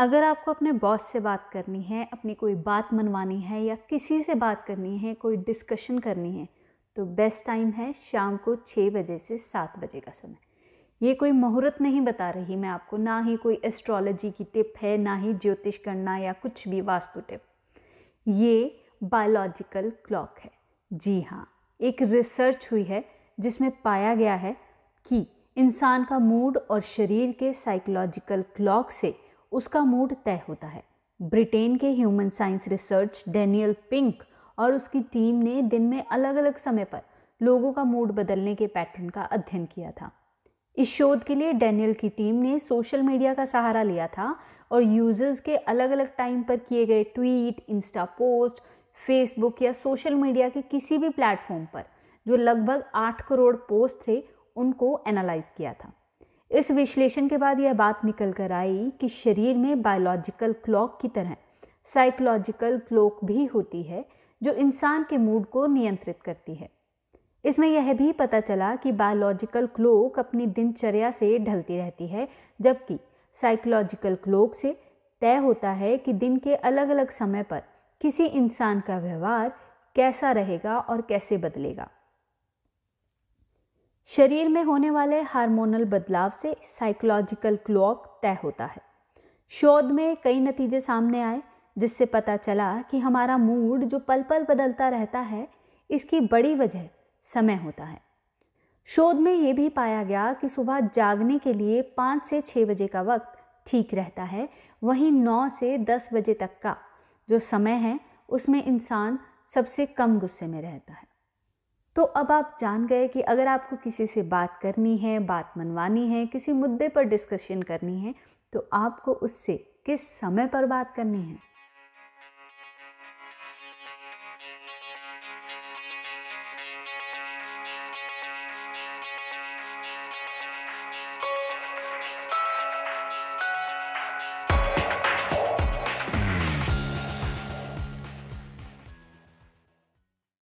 अगर आपको अपने बॉस से बात करनी है अपनी कोई बात मनवानी है या किसी से बात करनी है कोई डिस्कशन करनी है तो बेस्ट टाइम है शाम को छः बजे से सात बजे का समय ये कोई मुहूर्त नहीं बता रही मैं आपको ना ही कोई एस्ट्रोलॉजी की टिप है ना ही ज्योतिष गणना या कुछ भी वास्तु टिप ये बायोलॉजिकल क्लॉक है जी हाँ एक रिसर्च हुई है जिसमें पाया गया है कि इंसान का मूड और शरीर के साइकोलॉजिकल क्लॉक से उसका मूड तय होता है ब्रिटेन के human science research Daniel Pink और उसकी टीम ने दिन में अलग अलग समय पर लोगों का मूड बदलने के पैटर्न का अध्ययन किया था इस शोध के लिए डेनियल की टीम ने सोशल मीडिया का सहारा लिया था और यूजर्स के अलग अलग टाइम पर किए गए ट्वीट इंस्टा पोस्ट फेसबुक या सोशल मीडिया के किसी भी प्लेटफॉर्म पर जो लगभग आठ करोड़ पोस्ट थे उनको एनालाइज किया था इस विश्लेषण के बाद यह बात निकल कर आई कि शरीर में बायोलॉजिकल क्लॉक की तरह साइकोलॉजिकल क्लॉक भी होती है जो इंसान के मूड को नियंत्रित करती है इसमें यह भी पता चला कि बायोलॉजिकल क्लोक अपनी दिनचर्या से ढलती रहती है जबकि साइकोलॉजिकल क्लोक से तय होता है कि दिन के अलग अलग समय पर किसी इंसान का व्यवहार कैसा रहेगा और कैसे बदलेगा शरीर में होने वाले हार्मोनल बदलाव से साइकोलॉजिकल क्लॉक तय होता है शोध में कई नतीजे सामने आए जिससे पता चला कि हमारा मूड जो पल पल बदलता रहता है इसकी बड़ी वजह समय होता है शोध में ये भी पाया गया कि सुबह जागने के लिए पाँच से छः बजे का वक्त ठीक रहता है वहीं नौ से दस बजे तक का जो समय है उसमें इंसान सबसे कम गुस्से में रहता है तो अब आप जान गए कि अगर आपको किसी से बात करनी है बात मनवानी है किसी मुद्दे पर डिस्कशन करनी है तो आपको उससे किस समय पर बात करनी है